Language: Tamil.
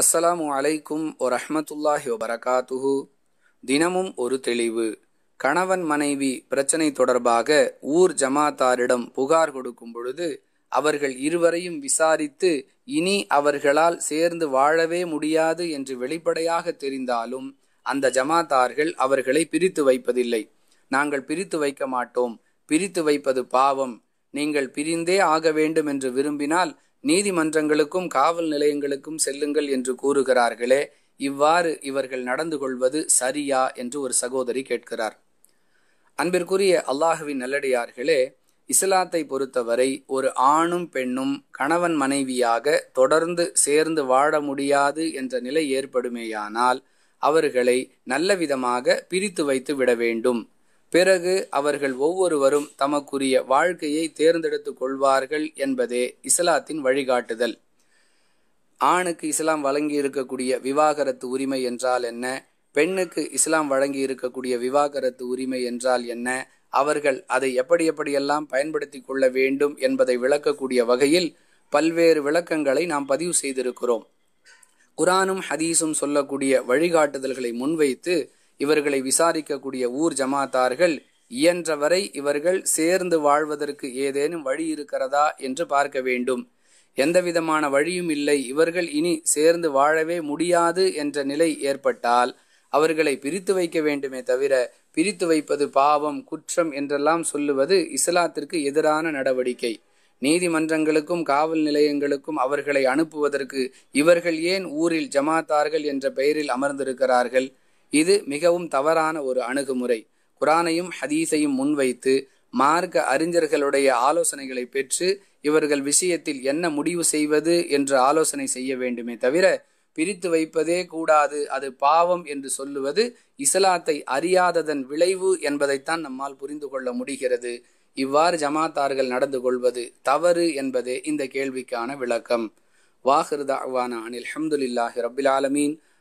அஸ்ஸலாமு அலைக்கும் அஹமத்துல்லாஹி வரகாத்துஹு தினமும் ஒரு தெளிவு கணவன் மனைவி பிரச்சனை தொடர்பாக ஊர் ஜமாத்தாரிடம் புகார் கொடுக்கும் பொழுது அவர்கள் இருவரையும் விசாரித்து இனி அவர்களால் சேர்ந்து வாழவே முடியாது என்று வெளிப்படையாக தெரிந்தாலும் அந்த ஜமாத்தார்கள் அவர்களை பிரித்து வைப்பதில்லை நாங்கள் பிரித்து வைக்க மாட்டோம் பிரித்து வைப்பது பாவம் நீங்கள் பிரிந்தே ஆக வேண்டும் என்று விரும்பினால் நீதிமன்றங்களுக்கும் காவல் நிலையங்களுக்கும் செல்லுங்கள் என்று கூறுகிறார்களே இவ்வாறு இவர்கள் நடந்து கொள்வது சரியா என்று ஒரு சகோதரி கேட்கிறார் அன்பிற்குரிய அல்லாஹுவின் நல்லடியார்களே இஸ்லாத்தை பொறுத்தவரை ஒரு ஆணும் பெண்ணும் கணவன் மனைவியாக தொடர்ந்து சேர்ந்து வாழ முடியாது என்ற நிலை ஏற்படுமேயானால் அவர்களை நல்ல விதமாக பிரித்து வைத்து விட வேண்டும் பிறகு அவர்கள் ஒவ்வொருவரும் தமக்குரிய வாழ்க்கையை தேர்ந்தெடுத்துக் கொள்வார்கள் என்பதே இஸ்லாத்தின் வழிகாட்டுதல் ஆணுக்கு இஸ்லாம் வழங்கி இருக்கக்கூடிய விவாகரத்து உரிமை என்றால் என்ன பெண்ணுக்கு இஸ்லாம் வழங்கி இருக்கக்கூடிய விவாகரத்து உரிமை என்றால் என்ன அவர்கள் அதை எப்படி எப்படியெல்லாம் பயன்படுத்தி கொள்ள வேண்டும் என்பதை விளக்கக்கூடிய வகையில் பல்வேறு விளக்கங்களை நாம் பதிவு செய்திருக்கிறோம் குரானும் ஹதீஸும் சொல்லக்கூடிய வழிகாட்டுதல்களை முன்வைத்து இவர்களை விசாரிக்கக்கூடிய ஊர் ஜமாத்தார்கள் இயன்றவரை இவர்கள் சேர்ந்து வாழ்வதற்கு ஏதேனும் வழி இருக்கிறதா என்று பார்க்க வேண்டும் எந்தவிதமான வழியும் இல்லை இவர்கள் இனி சேர்ந்து வாழவே முடியாது என்ற நிலை ஏற்பட்டால் அவர்களை பிரித்து வைக்க வேண்டுமே தவிர பிரித்து வைப்பது பாவம் குற்றம் என்றெல்லாம் சொல்லுவது இஸ்லாத்திற்கு எதிரான நடவடிக்கை நீதிமன்றங்களுக்கும் காவல் நிலையங்களுக்கும் அவர்களை அனுப்புவதற்கு இவர்கள் ஏன் ஊரில் ஜமாத்தார்கள் என்ற பெயரில் அமர்ந்திருக்கிறார்கள் இது மிகவும் தவறான ஒரு அணுகுமுறை குரானையும் ஹதீஸையும் முன்வைத்து மார்க்க அறிஞர்களுடைய ஆலோசனைகளை பெற்று இவர்கள் விஷயத்தில் என்ன முடிவு செய்வது என்று ஆலோசனை செய்ய வேண்டுமே தவிர பிரித்து வைப்பதே கூடாது அது பாவம் என்று சொல்லுவது இஸ்லாத்தை அறியாததன் விளைவு என்பதைத்தான் நம்மால் புரிந்து கொள்ள முடிகிறது இவ்வாறு ஜமாத்தார்கள் நடந்து கொள்வது தவறு என்பதே இந்த கேள்விக்கான விளக்கம் வாஹிருதாவான அனில் அஹமதுல்லாஹி ரபில் ஆலமீன்